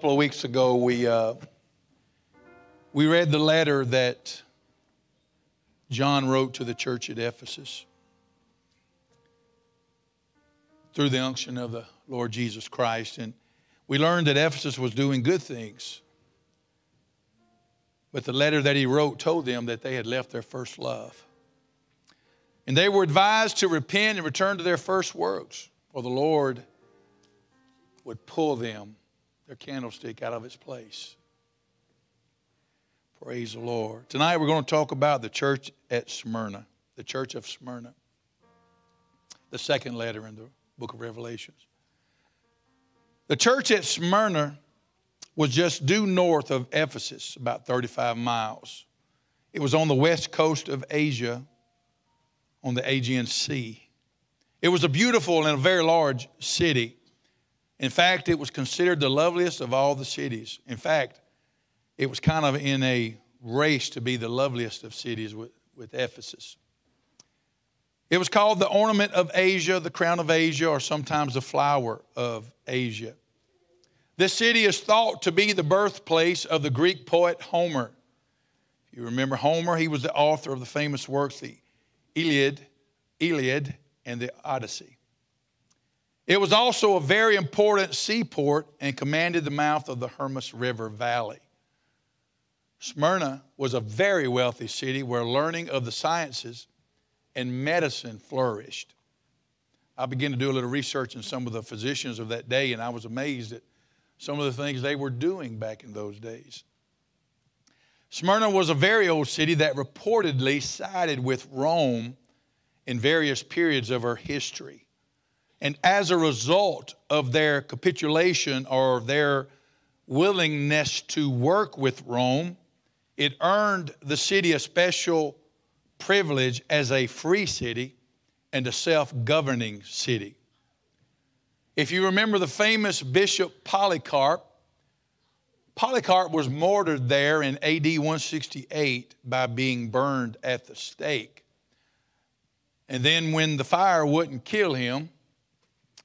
couple of weeks ago, we, uh, we read the letter that John wrote to the church at Ephesus through the unction of the Lord Jesus Christ. And we learned that Ephesus was doing good things. But the letter that he wrote told them that they had left their first love. And they were advised to repent and return to their first works, or the Lord would pull them their candlestick out of its place. Praise the Lord. Tonight we're going to talk about the church at Smyrna, the church of Smyrna, the second letter in the book of Revelations. The church at Smyrna was just due north of Ephesus, about 35 miles. It was on the west coast of Asia, on the Aegean Sea. It was a beautiful and a very large city. In fact, it was considered the loveliest of all the cities. In fact, it was kind of in a race to be the loveliest of cities with, with Ephesus. It was called the ornament of Asia, the crown of Asia, or sometimes the flower of Asia. This city is thought to be the birthplace of the Greek poet Homer. You remember Homer? He was the author of the famous works, the Iliad, Iliad, and the Odyssey. It was also a very important seaport and commanded the mouth of the Hermas River Valley. Smyrna was a very wealthy city where learning of the sciences and medicine flourished. I began to do a little research on some of the physicians of that day, and I was amazed at some of the things they were doing back in those days. Smyrna was a very old city that reportedly sided with Rome in various periods of her history. And as a result of their capitulation or their willingness to work with Rome, it earned the city a special privilege as a free city and a self governing city. If you remember the famous Bishop Polycarp, Polycarp was martyred there in AD 168 by being burned at the stake. And then, when the fire wouldn't kill him,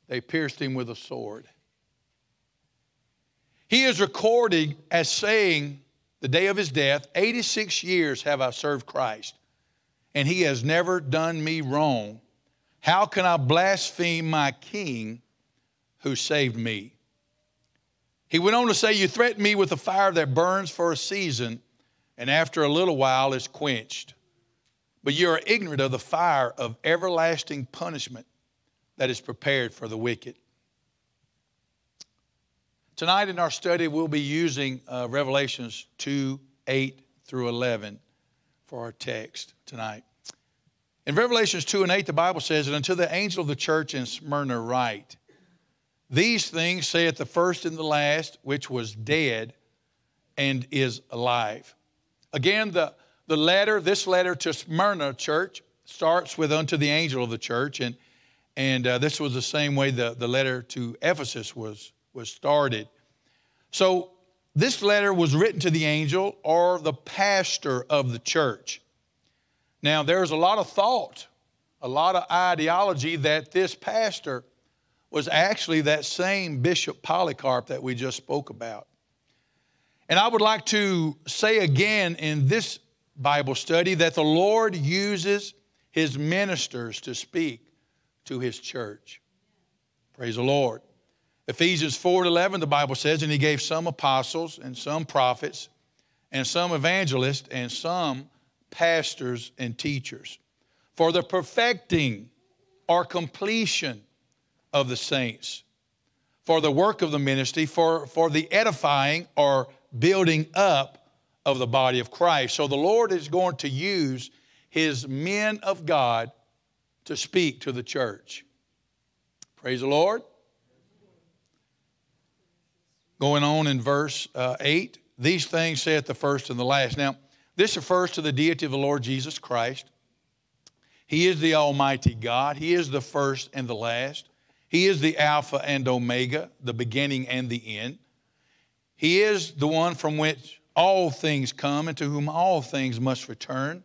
they pierced him with a sword. He is recorded as saying, the day of his death, 86 years have I served Christ, and he has never done me wrong. How can I blaspheme my king who saved me? He went on to say, You threaten me with a fire that burns for a season, and after a little while is quenched. But you are ignorant of the fire of everlasting punishment that is prepared for the wicked. Tonight in our study, we'll be using uh, Revelations 2 8 through 11 for our text tonight. In Revelations 2 and 8, the Bible says, And unto the angel of the church in Smyrna write, These things saith the first and the last, which was dead and is alive. Again, the, the letter, this letter to Smyrna church, starts with unto the angel of the church, and and uh, this was the same way the, the letter to Ephesus was, was started. So this letter was written to the angel or the pastor of the church. Now, there's a lot of thought, a lot of ideology that this pastor was actually that same Bishop Polycarp that we just spoke about. And I would like to say again in this Bible study that the Lord uses his ministers to speak to his church. Praise the Lord. Ephesians 4 and 11, the Bible says, and he gave some apostles and some prophets and some evangelists and some pastors and teachers for the perfecting or completion of the saints, for the work of the ministry, for, for the edifying or building up of the body of Christ. So the Lord is going to use his men of God to speak to the church. Praise the Lord. Going on in verse uh, 8, these things saith the first and the last. Now, this refers to the deity of the Lord Jesus Christ. He is the Almighty God. He is the first and the last. He is the Alpha and Omega, the beginning and the end. He is the one from which all things come and to whom all things must return.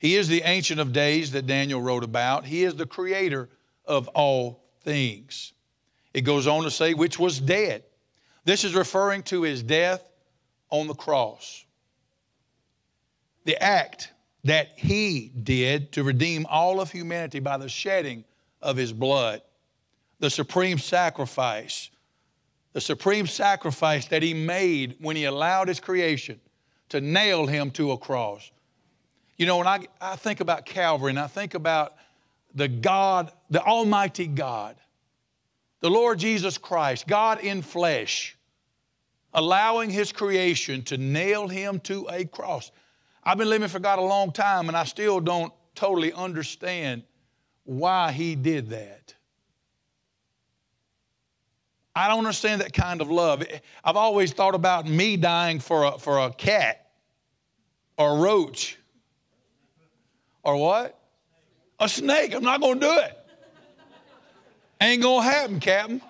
He is the Ancient of Days that Daniel wrote about. He is the Creator of all things. It goes on to say, which was dead. This is referring to his death on the cross. The act that he did to redeem all of humanity by the shedding of his blood, the supreme sacrifice, the supreme sacrifice that he made when he allowed his creation to nail him to a cross you know, when I, I think about Calvary and I think about the God, the Almighty God, the Lord Jesus Christ, God in flesh, allowing His creation to nail Him to a cross. I've been living for God a long time and I still don't totally understand why He did that. I don't understand that kind of love. I've always thought about me dying for a, for a cat or a roach. Or what? A snake. I'm not going to do it. Ain't going to happen, Captain.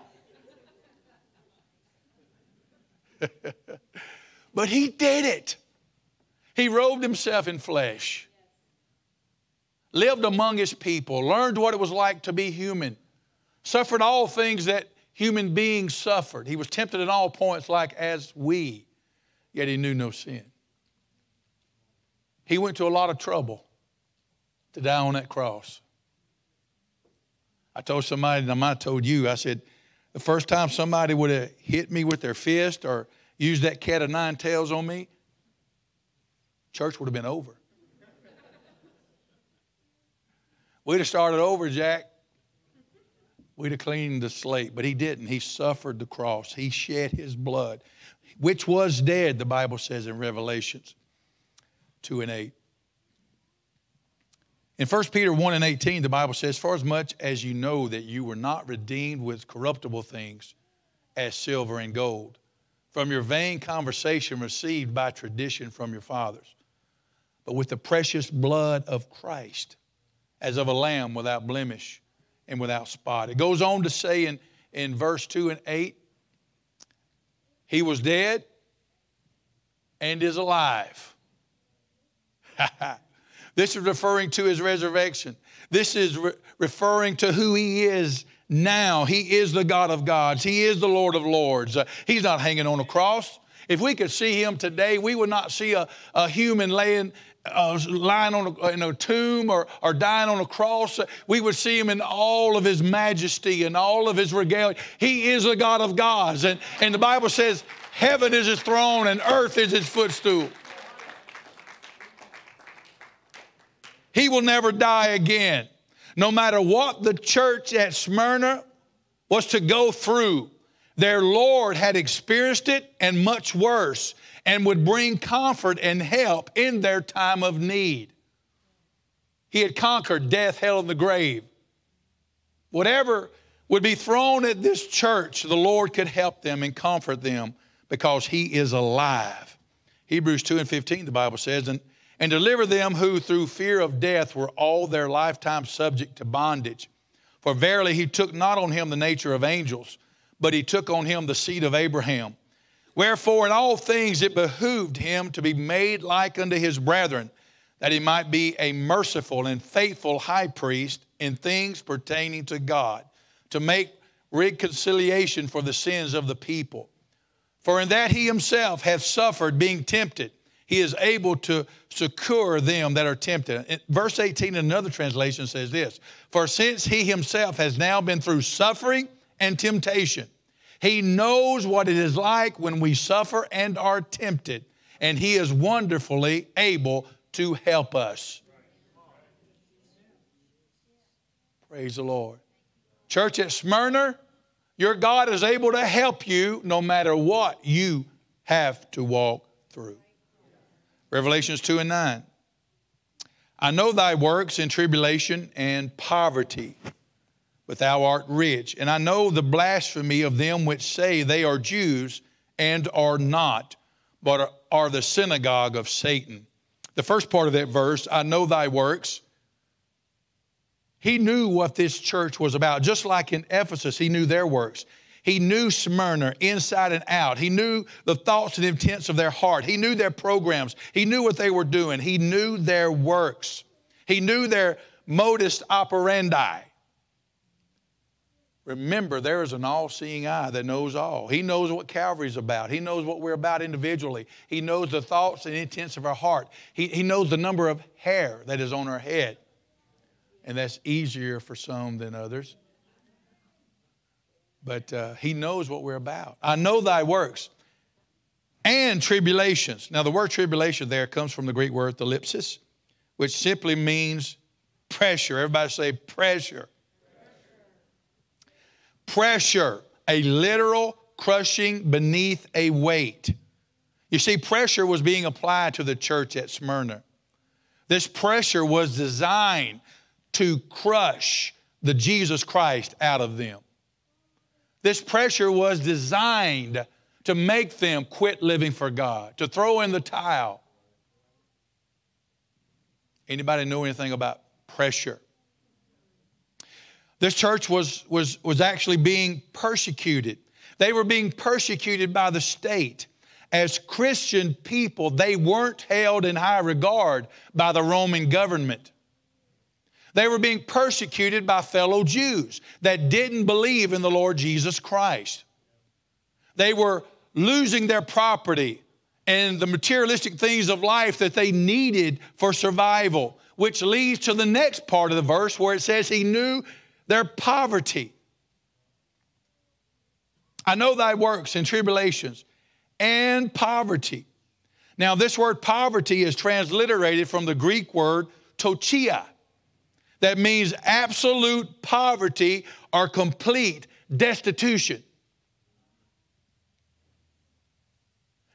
but he did it. He robed himself in flesh, lived among his people, learned what it was like to be human, suffered all things that human beings suffered. He was tempted at all points, like as we, yet he knew no sin. He went to a lot of trouble to die on that cross. I told somebody, and I might have told you, I said, the first time somebody would have hit me with their fist or used that cat of nine tails on me, church would have been over. We'd have started over, Jack. We'd have cleaned the slate, but he didn't. He suffered the cross. He shed his blood, which was dead, the Bible says in Revelations 2 and 8. In 1 Peter 1 and 18, the Bible says, For as much as you know that you were not redeemed with corruptible things as silver and gold, from your vain conversation received by tradition from your fathers, but with the precious blood of Christ, as of a lamb without blemish and without spot. It goes on to say in, in verse 2 and 8, He was dead and is alive. This is referring to his resurrection. This is re- referring to who he is now. He is the God of gods, he is the Lord of lords. Uh, he's not hanging on a cross. If we could see him today, we would not see a, a human laying, uh, lying on a, in a tomb or, or dying on a cross. Uh, we would see him in all of his majesty and all of his regalia. He is the God of gods. And, and the Bible says, Heaven is his throne and earth is his footstool. He will never die again. No matter what the church at Smyrna was to go through, their Lord had experienced it and much worse and would bring comfort and help in their time of need. He had conquered death, hell, and the grave. Whatever would be thrown at this church, the Lord could help them and comfort them because He is alive. Hebrews 2 and 15, the Bible says, and and deliver them who, through fear of death, were all their lifetime subject to bondage. For verily he took not on him the nature of angels, but he took on him the seed of Abraham. Wherefore, in all things it behooved him to be made like unto his brethren, that he might be a merciful and faithful high priest in things pertaining to God, to make reconciliation for the sins of the people. For in that he himself hath suffered being tempted, he is able to secure them that are tempted. Verse 18 in another translation says this For since he himself has now been through suffering and temptation, he knows what it is like when we suffer and are tempted, and he is wonderfully able to help us. Praise the Lord. Church at Smyrna, your God is able to help you no matter what you have to walk through. Revelations 2 and 9. I know thy works in tribulation and poverty, but thou art rich. And I know the blasphemy of them which say they are Jews and are not, but are the synagogue of Satan. The first part of that verse, I know thy works. He knew what this church was about. Just like in Ephesus, he knew their works. He knew Smyrna inside and out. He knew the thoughts and intents of their heart. He knew their programs. He knew what they were doing. He knew their works. He knew their modus operandi. Remember, there is an all seeing eye that knows all. He knows what Calvary's about. He knows what we're about individually. He knows the thoughts and intents of our heart. He, he knows the number of hair that is on our head. And that's easier for some than others but uh, he knows what we're about. I know thy works and tribulations. Now, the word tribulation there comes from the Greek word thalipsis, which simply means pressure. Everybody say pressure. Pressure, pressure a literal crushing beneath a weight. You see, pressure was being applied to the church at Smyrna. This pressure was designed to crush the Jesus Christ out of them. This pressure was designed to make them quit living for God, to throw in the towel. Anybody know anything about pressure? This church was, was, was actually being persecuted. They were being persecuted by the state. As Christian people, they weren't held in high regard by the Roman government. They were being persecuted by fellow Jews that didn't believe in the Lord Jesus Christ. They were losing their property and the materialistic things of life that they needed for survival, which leads to the next part of the verse where it says, He knew their poverty. I know thy works and tribulations and poverty. Now, this word poverty is transliterated from the Greek word tochia, that means absolute poverty or complete destitution.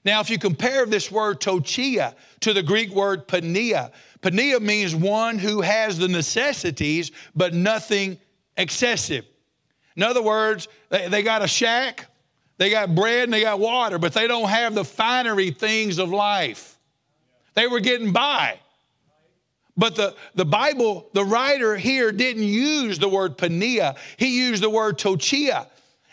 Now, if you compare this word tochia to the Greek word pania, pania means one who has the necessities but nothing excessive. In other words, they, they got a shack, they got bread, and they got water, but they don't have the finery things of life. They were getting by, but the, the Bible, the writer here didn't use the word pania, he used the word tochia.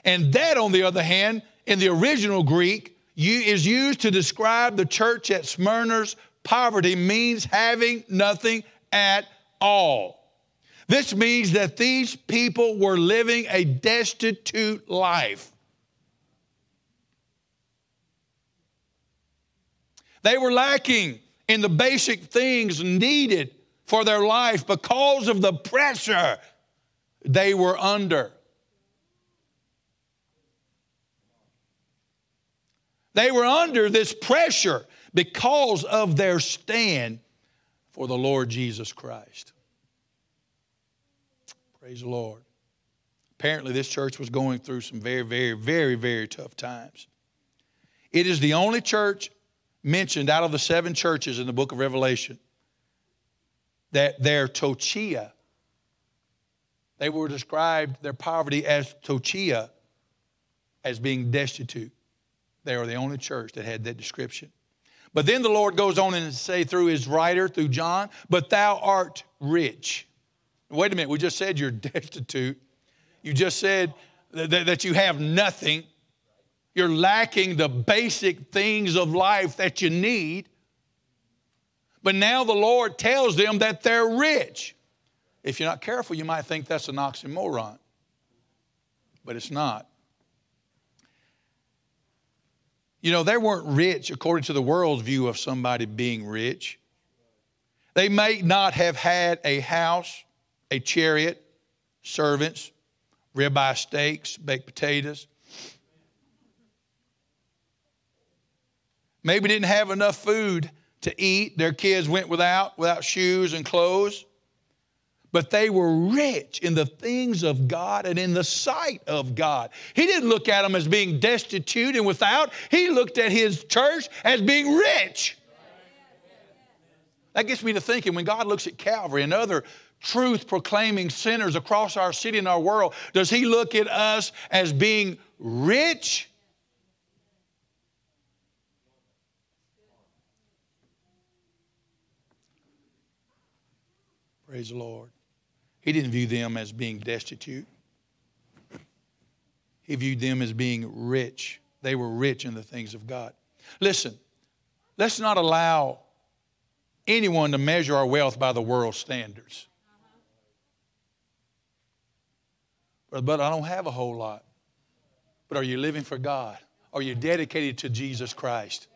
And that, on the other hand, in the original Greek, is used to describe the church at Smyrna's poverty, means having nothing at all. This means that these people were living a destitute life. They were lacking in the basic things needed for their life because of the pressure they were under. They were under this pressure because of their stand for the Lord Jesus Christ. Praise the Lord. Apparently, this church was going through some very, very, very, very tough times. It is the only church mentioned out of the seven churches in the book of Revelation that their tochia, they were described their poverty as tochia, as being destitute. They are the only church that had that description. But then the Lord goes on and say through his writer, through John, but thou art rich. Wait a minute, we just said you're destitute. You just said that, that you have nothing. You're lacking the basic things of life that you need. But now the Lord tells them that they're rich. If you're not careful, you might think that's an oxymoron, but it's not. You know, they weren't rich according to the world's view of somebody being rich. They may not have had a house, a chariot, servants, ribeye steaks, baked potatoes, maybe didn't have enough food to eat. Their kids went without, without shoes and clothes. But they were rich in the things of God and in the sight of God. He didn't look at them as being destitute and without, he looked at his church as being rich. That gets me to thinking when God looks at Calvary and other truth proclaiming sinners across our city and our world, does He look at us as being rich Praise the Lord. He didn't view them as being destitute, he viewed them as being rich. They were rich in the things of God. Listen, let's not allow anyone to measure our wealth by the world's standards. But I don't have a whole lot. But are you living for God? Are you dedicated to Jesus Christ?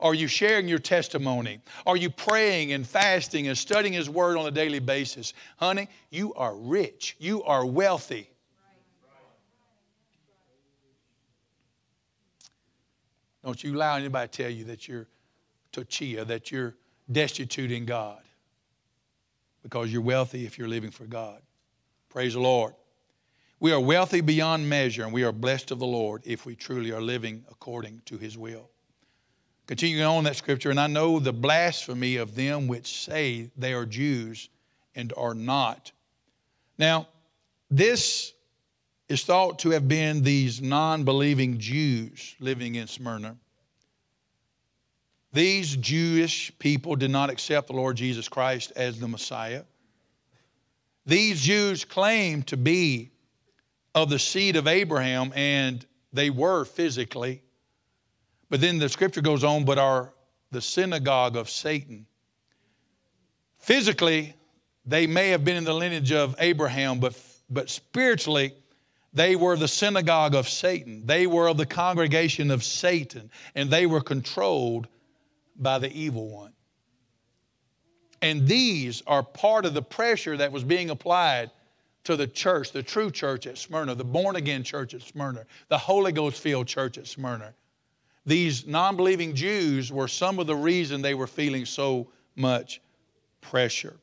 Are you sharing your testimony? Are you praying and fasting and studying His Word on a daily basis? Honey, you are rich. You are wealthy. Don't you allow anybody to tell you that you're tochia, that you're destitute in God, because you're wealthy if you're living for God. Praise the Lord. We are wealthy beyond measure, and we are blessed of the Lord if we truly are living according to His will. Continuing on that scripture, and I know the blasphemy of them which say they are Jews and are not. Now, this is thought to have been these non believing Jews living in Smyrna. These Jewish people did not accept the Lord Jesus Christ as the Messiah. These Jews claimed to be of the seed of Abraham, and they were physically. But then the scripture goes on, but are the synagogue of Satan. Physically, they may have been in the lineage of Abraham, but, but spiritually, they were the synagogue of Satan. They were of the congregation of Satan, and they were controlled by the evil one. And these are part of the pressure that was being applied to the church, the true church at Smyrna, the born again church at Smyrna, the Holy Ghost filled church at Smyrna. These non believing Jews were some of the reason they were feeling so much pressure.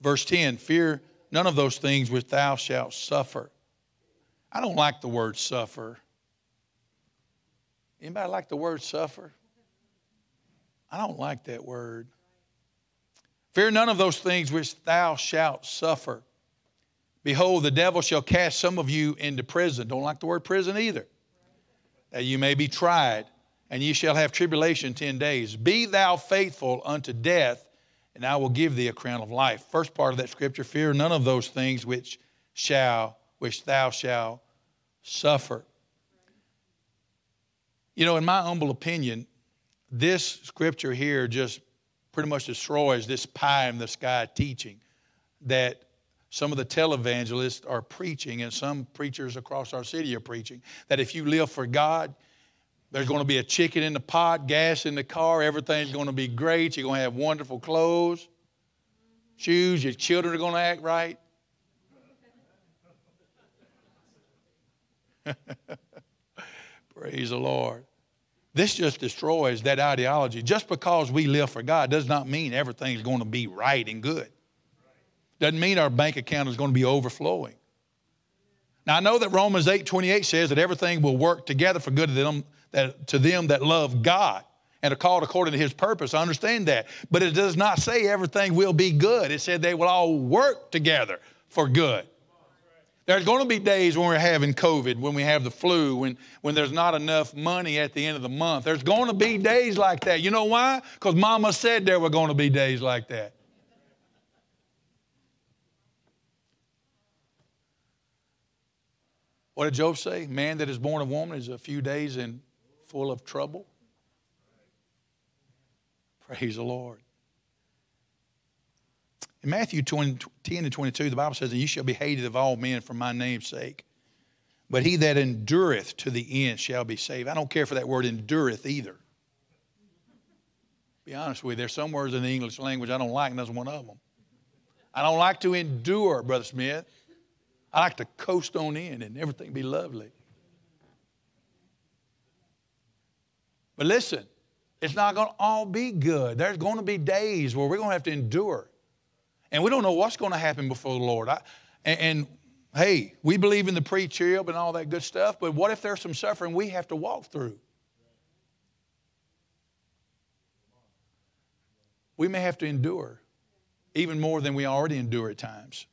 Verse 10 Fear none of those things which thou shalt suffer. I don't like the word suffer. Anybody like the word suffer? I don't like that word. Fear none of those things which thou shalt suffer. Behold, the devil shall cast some of you into prison. Don't like the word prison either you may be tried, and ye shall have tribulation ten days. Be thou faithful unto death, and I will give thee a crown of life. First part of that scripture, fear none of those things which shall, which thou shall suffer. You know, in my humble opinion, this scripture here just pretty much destroys this pie in the sky teaching that some of the televangelists are preaching, and some preachers across our city are preaching that if you live for God, there's going to be a chicken in the pot, gas in the car, everything's going to be great. You're going to have wonderful clothes, shoes, your children are going to act right. Praise the Lord. This just destroys that ideology. Just because we live for God does not mean everything's going to be right and good doesn't mean our bank account is going to be overflowing. Now I know that Romans 8 28 says that everything will work together for good to them that, to them that love God and are called according to his purpose. I understand that. But it does not say everything will be good. It said they will all work together for good. There's going to be days when we're having COVID, when we have the flu, when, when there's not enough money at the end of the month. There's going to be days like that. You know why? Because mama said there were going to be days like that. What did Job say? Man that is born of woman is a few days and full of trouble. Praise the Lord. In Matthew 20, 10 and 22, the Bible says, And you shall be hated of all men for my name's sake. But he that endureth to the end shall be saved. I don't care for that word endureth either. Be honest with you, there's some words in the English language I don't like, and that's one of them. I don't like to endure, Brother Smith. I like to coast on in and everything be lovely. But listen, it's not going to all be good. There's going to be days where we're going to have to endure. And we don't know what's going to happen before the Lord. I, and, and, hey, we believe in the pre trib and all that good stuff, but what if there's some suffering we have to walk through? We may have to endure even more than we already endure at times.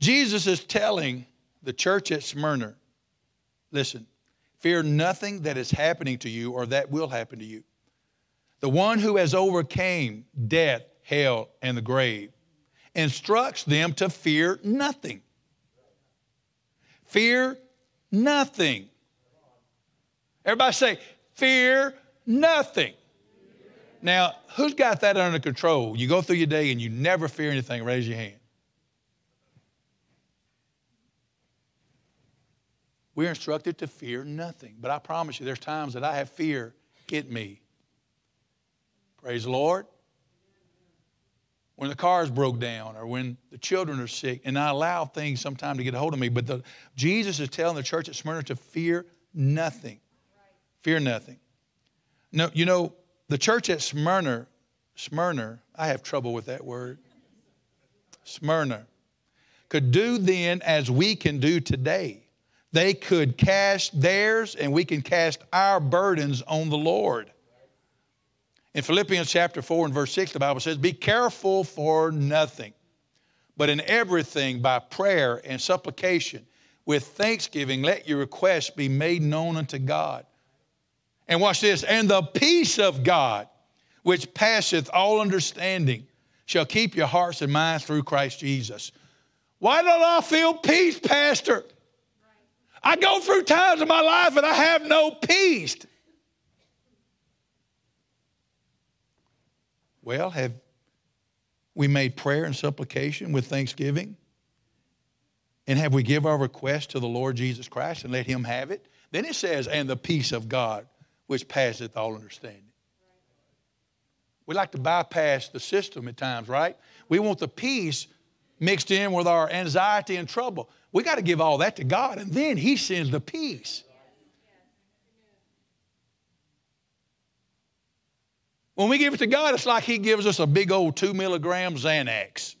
Jesus is telling the church at Smyrna listen, fear nothing that is happening to you or that will happen to you. The one who has overcame death, hell, and the grave instructs them to fear nothing. Fear nothing. Everybody say, fear nothing. Now, who's got that under control? You go through your day and you never fear anything, raise your hand. We're instructed to fear nothing. But I promise you, there's times that I have fear hit me. Praise the Lord. When the car's broke down or when the children are sick, and I allow things sometimes to get a hold of me. But the, Jesus is telling the church at Smyrna to fear nothing. Fear nothing. No, you know, the church at Smyrna, Smyrna, I have trouble with that word. Smyrna, could do then as we can do today. They could cast theirs, and we can cast our burdens on the Lord. In Philippians chapter 4 and verse 6, the Bible says, Be careful for nothing, but in everything by prayer and supplication, with thanksgiving, let your requests be made known unto God. And watch this, and the peace of God, which passeth all understanding, shall keep your hearts and minds through Christ Jesus. Why don't I feel peace, Pastor? I go through times in my life and I have no peace. Well, have we made prayer and supplication with thanksgiving? And have we give our request to the Lord Jesus Christ and let Him have it? Then it says, and the peace of God, which passeth all understanding. We like to bypass the system at times, right? We want the peace mixed in with our anxiety and trouble. We got to give all that to God, and then He sends the peace. When we give it to God, it's like He gives us a big old two milligram Xanax.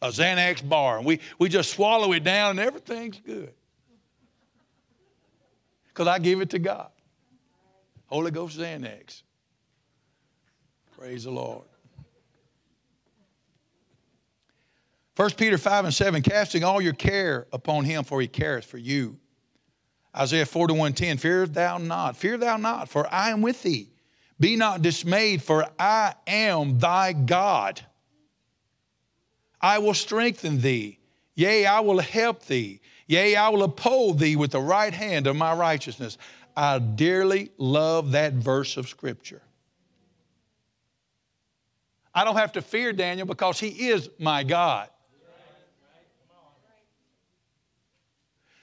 A Xanax bar, and we, we just swallow it down, and everything's good. Because I give it to God. Holy Ghost Xanax. Praise the Lord. 1 Peter 5 and 7, casting all your care upon him, for he careth for you. Isaiah 41 10, fear thou not, fear thou not, for I am with thee. Be not dismayed, for I am thy God. I will strengthen thee. Yea, I will help thee. Yea, I will uphold thee with the right hand of my righteousness. I dearly love that verse of Scripture. I don't have to fear Daniel because he is my God.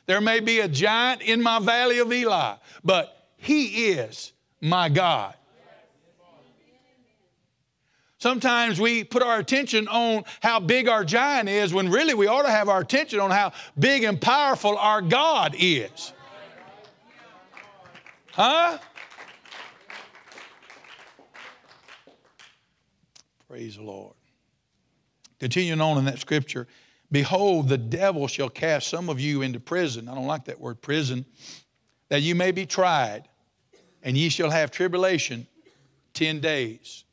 There may be a giant in my valley of Eli, but he is my God. Sometimes we put our attention on how big our giant is when really we ought to have our attention on how big and powerful our God is. Huh? Praise the Lord. Continuing on in that scripture, Behold, the devil shall cast some of you into prison. I don't like that word prison. That you may be tried, and ye shall have tribulation 10 days.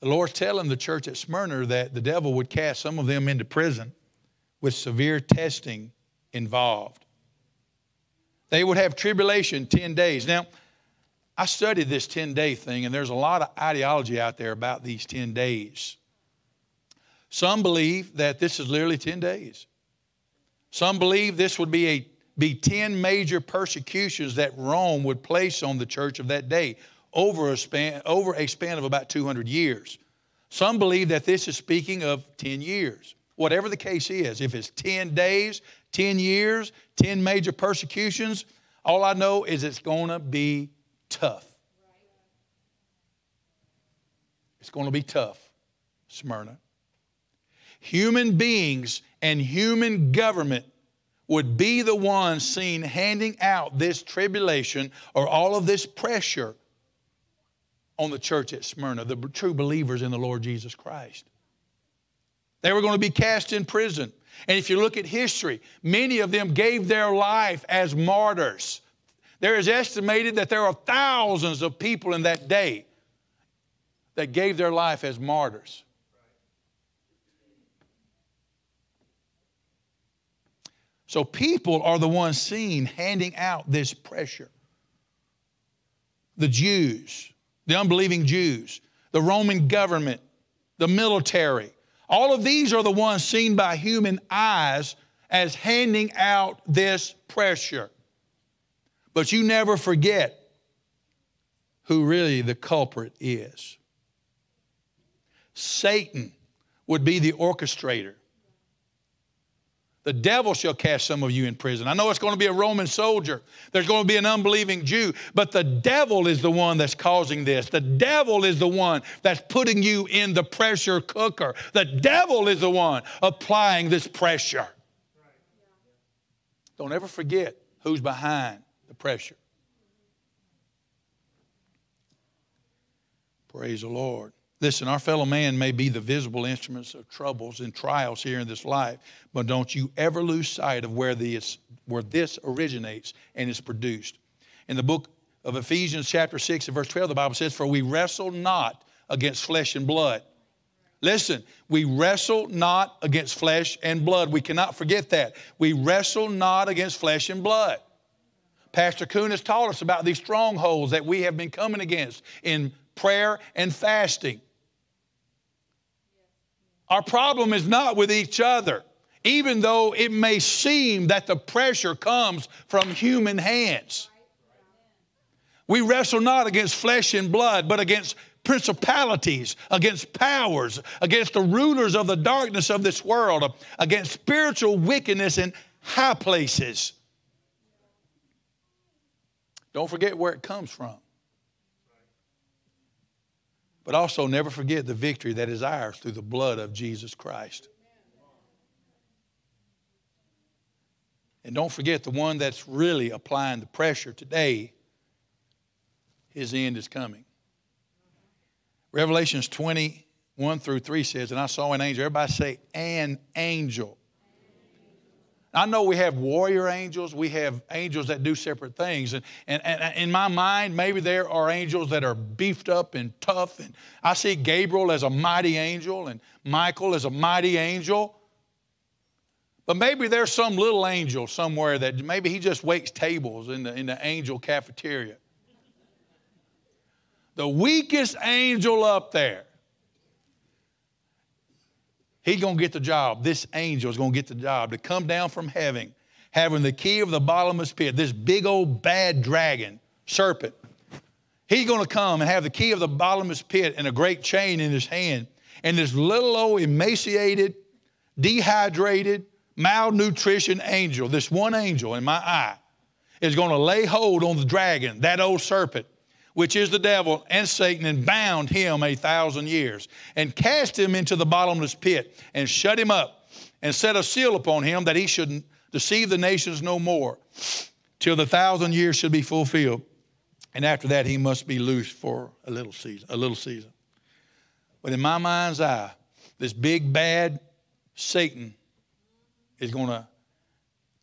The Lord's telling the church at Smyrna that the devil would cast some of them into prison with severe testing involved. They would have tribulation 10 days. Now, I studied this 10 day thing, and there's a lot of ideology out there about these 10 days. Some believe that this is literally 10 days. Some believe this would be, a, be 10 major persecutions that Rome would place on the church of that day over a span, over a span of about 200 years. Some believe that this is speaking of 10 years. Whatever the case is, if it's 10 days, 10 years, 10 major persecutions, all I know is it's going to be tough. It's going to be tough, Smyrna human beings and human government would be the ones seen handing out this tribulation or all of this pressure on the church at Smyrna, the true believers in the Lord Jesus Christ. They were going to be cast in prison. And if you look at history, many of them gave their life as martyrs. There is estimated that there are thousands of people in that day that gave their life as martyrs. So people are the ones seen handing out this pressure. The Jews, the unbelieving Jews, the Roman government, the military, all of these are the ones seen by human eyes as handing out this pressure. But you never forget who really the culprit is. Satan would be the orchestrator the devil shall cast some of you in prison. I know it's going to be a Roman soldier. There's going to be an unbelieving Jew. But the devil is the one that's causing this. The devil is the one that's putting you in the pressure cooker. The devil is the one applying this pressure. Don't ever forget who's behind the pressure. Praise the Lord. Listen, our fellow man may be the visible instruments of troubles and trials here in this life, but don't you ever lose sight of where this, where this originates and is produced. In the book of Ephesians, chapter 6, and verse 12, the Bible says, For we wrestle not against flesh and blood. Listen, we wrestle not against flesh and blood. We cannot forget that. We wrestle not against flesh and blood. Pastor Kuhn has taught us about these strongholds that we have been coming against in prayer and fasting. Our problem is not with each other, even though it may seem that the pressure comes from human hands. We wrestle not against flesh and blood, but against principalities, against powers, against the rulers of the darkness of this world, against spiritual wickedness in high places. Don't forget where it comes from. But also never forget the victory that is ours through the blood of Jesus Christ. And don't forget the one that's really applying the pressure today, his end is coming. Revelations 21 through 3 says, And I saw an angel. Everybody say, an angel. I know we have warrior angels, we have angels that do separate things. And, and, and in my mind, maybe there are angels that are beefed up and tough. And I see Gabriel as a mighty angel and Michael as a mighty angel. But maybe there's some little angel somewhere that maybe he just waits tables in the, in the angel cafeteria. The weakest angel up there He's going to get the job. This angel is going to get the job to come down from heaven, having the key of the bottomless pit, this big old bad dragon, serpent. He's going to come and have the key of the bottomless pit and a great chain in his hand. And this little old emaciated, dehydrated, malnutrition angel, this one angel in my eye, is going to lay hold on the dragon, that old serpent which is the devil and Satan, and bound him a thousand years, and cast him into the bottomless pit, and shut him up, and set a seal upon him that he should deceive the nations no more, till the thousand years should be fulfilled. And after that, he must be loosed for a little season. A little season. But in my mind's eye, this big bad Satan is going to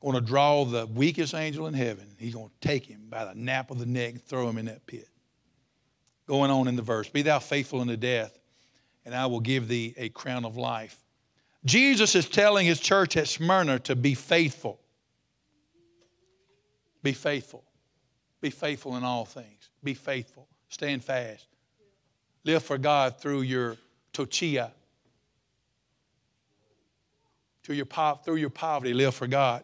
going to draw the weakest angel in heaven. He's going to take him by the nap of the neck and throw him in that pit going on in the verse. Be thou faithful unto death, and I will give thee a crown of life. Jesus is telling his church at Smyrna to be faithful. Be faithful. Be faithful in all things. Be faithful. Stand fast. Live for God through your tochia. Through your, through your poverty, live for God.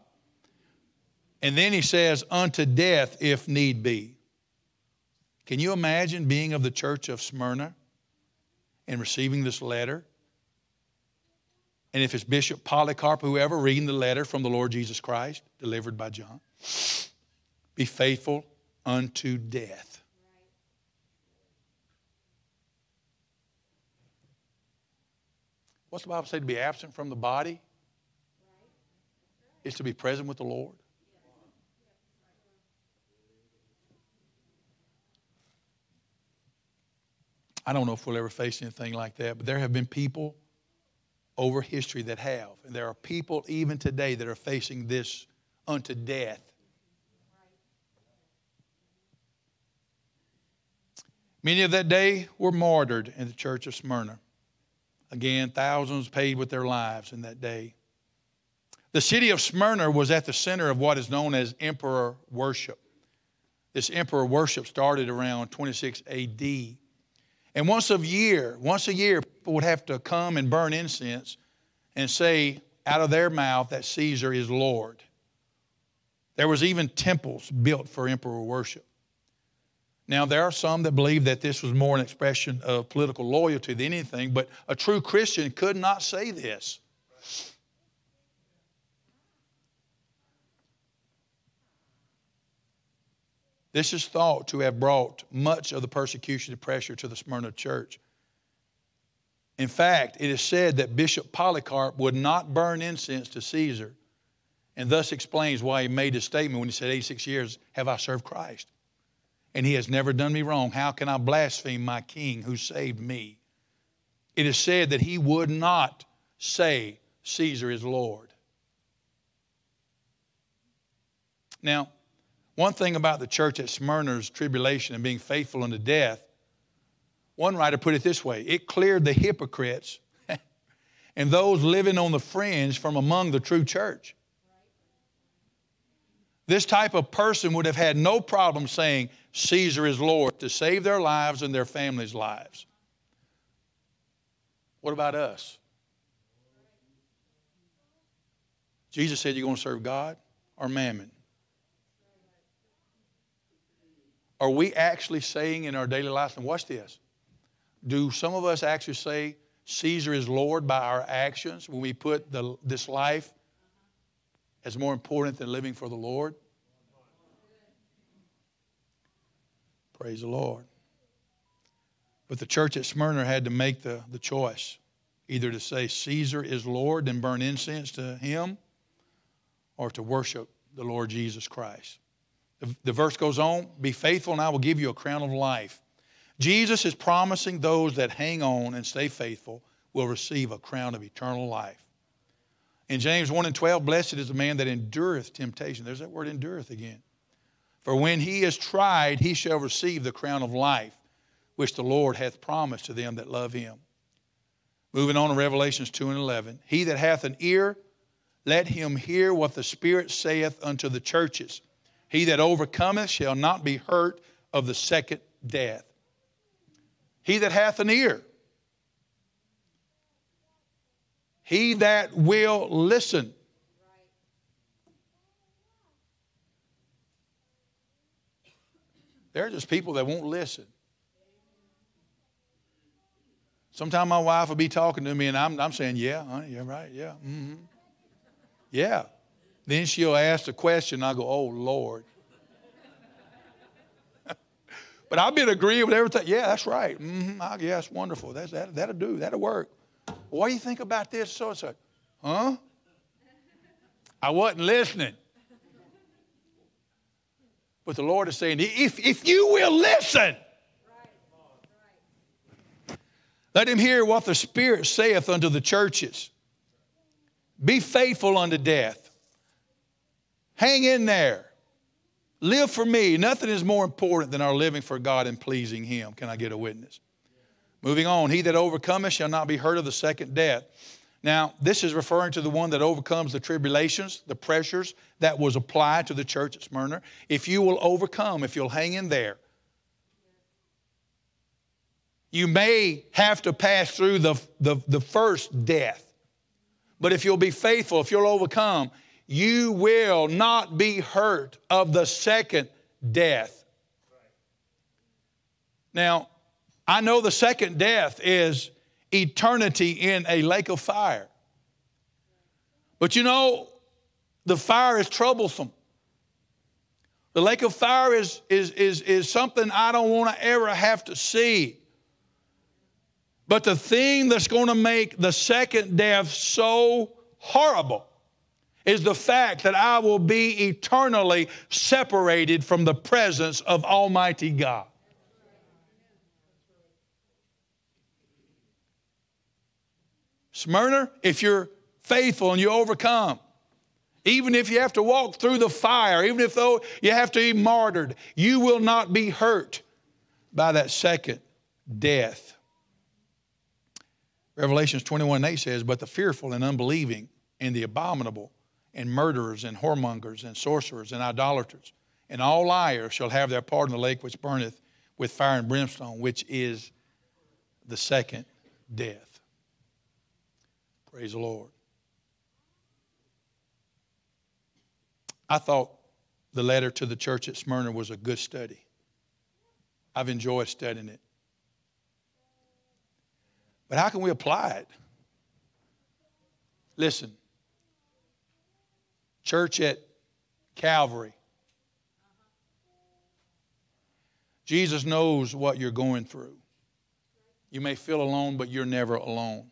And then he says, unto death if need be. Can you imagine being of the church of Smyrna and receiving this letter? And if it's Bishop Polycarp, whoever, reading the letter from the Lord Jesus Christ, delivered by John, be faithful unto death. What's the Bible say to be absent from the body? Is to be present with the Lord. I don't know if we'll ever face anything like that, but there have been people over history that have. And there are people even today that are facing this unto death. Many of that day were martyred in the church of Smyrna. Again, thousands paid with their lives in that day. The city of Smyrna was at the center of what is known as emperor worship. This emperor worship started around 26 AD and once a year, once a year, people would have to come and burn incense and say out of their mouth that Caesar is Lord. There was even temples built for emperor worship. Now, there are some that believe that this was more an expression of political loyalty than anything, but a true Christian could not say this. This is thought to have brought much of the persecution and pressure to the Smyrna church. In fact, it is said that Bishop Polycarp would not burn incense to Caesar, and thus explains why he made his statement when he said, 86 years have I served Christ, and he has never done me wrong. How can I blaspheme my king who saved me? It is said that he would not say, Caesar is Lord. Now, one thing about the church at Smyrna's tribulation and being faithful unto death, one writer put it this way it cleared the hypocrites and those living on the fringe from among the true church. This type of person would have had no problem saying, Caesar is Lord, to save their lives and their families' lives. What about us? Jesus said, You're going to serve God or mammon? Are we actually saying in our daily life, and watch this, do some of us actually say Caesar is Lord by our actions when we put the, this life as more important than living for the Lord? Praise the Lord. But the church at Smyrna had to make the, the choice either to say Caesar is Lord and burn incense to him or to worship the Lord Jesus Christ. The, verse goes on Be faithful, and I will give you a crown of life. Jesus is promising those that hang on and stay faithful will receive a crown of eternal life. In James 1 and 12, blessed is the man that endureth temptation. There's that word endureth again. For when he is tried, he shall receive the crown of life, which the Lord hath promised to them that love him. Moving on to Revelations 2 and 11. He that hath an ear, let him hear what the Spirit saith unto the churches. He that overcometh shall not be hurt of the second death. He that hath an ear, he that will listen. There are just people that won't listen. Sometimes my wife will be talking to me, and I'm, I'm saying, Yeah, honey, you're right. Yeah. Mm-hmm. Yeah. Then she'll ask a question, I go, Oh Lord. but I've been agreeing with everything. Yeah, that's right. Mm-hmm. I, yeah, that's wonderful. That's, that, that'll do. That'll work. What do you think about this? So and so. Huh? I wasn't listening. But the Lord is saying, if, if you will listen, let him hear what the Spirit saith unto the churches. Be faithful unto death, Hang in there. Live for me. Nothing is more important than our living for God and pleasing Him. Can I get a witness? Moving on, he that overcometh shall not be hurt of the second death. Now, this is referring to the one that overcomes the tribulations, the pressures that was applied to the church at Smyrna. If you will overcome, if you'll hang in there, you may have to pass through the, the, the first death. But if you'll be faithful, if you'll overcome, you will not be hurt of the second death. Now, I know the second death is eternity in a lake of fire. But you know, the fire is troublesome. The lake of fire is, is, is, is something I don't want to ever have to see. But the thing that's going to make the second death so horrible is the fact that I will be eternally separated from the presence of Almighty God. Smyrna, if you're faithful and you overcome, even if you have to walk through the fire, even if though you have to be martyred, you will not be hurt by that second death. Revelations 21 8 says, But the fearful and unbelieving and the abominable and murderers and whoremongers and sorcerers and idolaters. And all liars shall have their part in the lake which burneth with fire and brimstone, which is the second death. Praise the Lord. I thought the letter to the church at Smyrna was a good study. I've enjoyed studying it. But how can we apply it? Listen, Church at Calvary. Jesus knows what you're going through. You may feel alone, but you're never alone.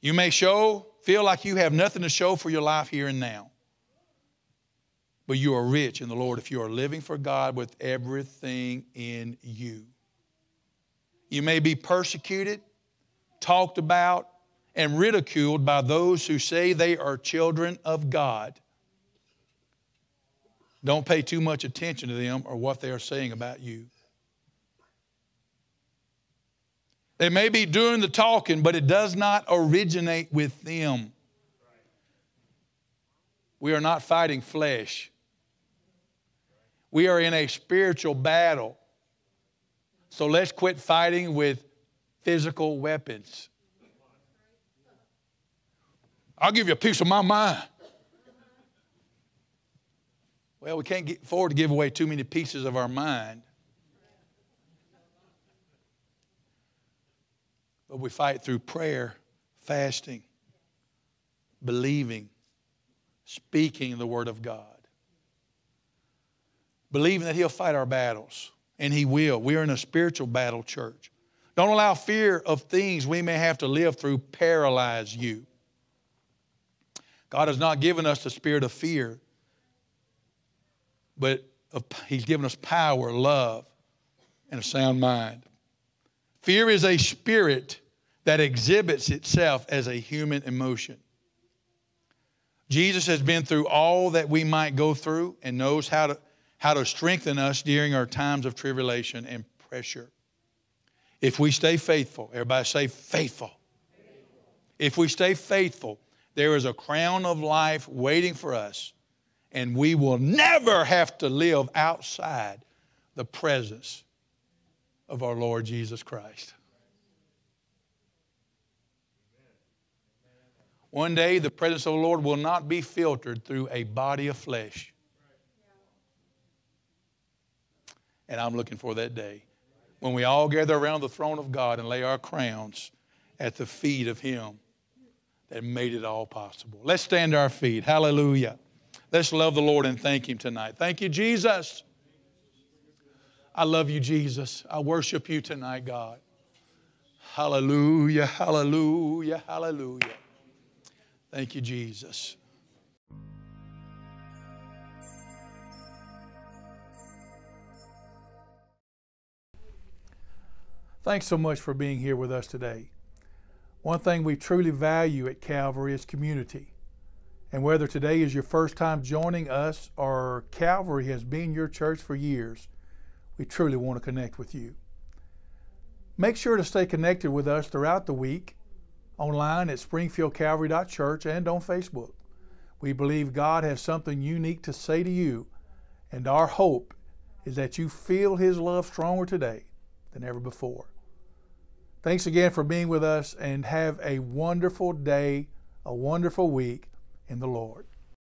You may show, feel like you have nothing to show for your life here and now. But you are rich in the Lord if you are living for God with everything in you. You may be persecuted, talked about, and ridiculed by those who say they are children of God. Don't pay too much attention to them or what they are saying about you. They may be doing the talking, but it does not originate with them. We are not fighting flesh. We are in a spiritual battle. So let's quit fighting with physical weapons. I'll give you a piece of my mind. Well, we can't afford to give away too many pieces of our mind. But we fight through prayer, fasting, believing, speaking the Word of God, believing that He'll fight our battles, and He will. We are in a spiritual battle, church. Don't allow fear of things we may have to live through paralyze you. God has not given us the spirit of fear, but of, He's given us power, love, and a sound mind. Fear is a spirit that exhibits itself as a human emotion. Jesus has been through all that we might go through and knows how to, how to strengthen us during our times of tribulation and pressure. If we stay faithful, everybody say faithful. faithful. If we stay faithful, there is a crown of life waiting for us, and we will never have to live outside the presence of our Lord Jesus Christ. One day, the presence of the Lord will not be filtered through a body of flesh. And I'm looking for that day when we all gather around the throne of God and lay our crowns at the feet of Him that made it all possible. Let's stand to our feet. Hallelujah. Let's love the Lord and thank Him tonight. Thank you, Jesus. I love you, Jesus. I worship you tonight, God. Hallelujah, hallelujah, hallelujah. Thank you, Jesus. Thanks so much for being here with us today. One thing we truly value at Calvary is community. And whether today is your first time joining us or Calvary has been your church for years, we truly want to connect with you. Make sure to stay connected with us throughout the week, online at springfieldcalvary.church and on Facebook. We believe God has something unique to say to you, and our hope is that you feel His love stronger today than ever before. Thanks again for being with us and have a wonderful day, a wonderful week in the Lord.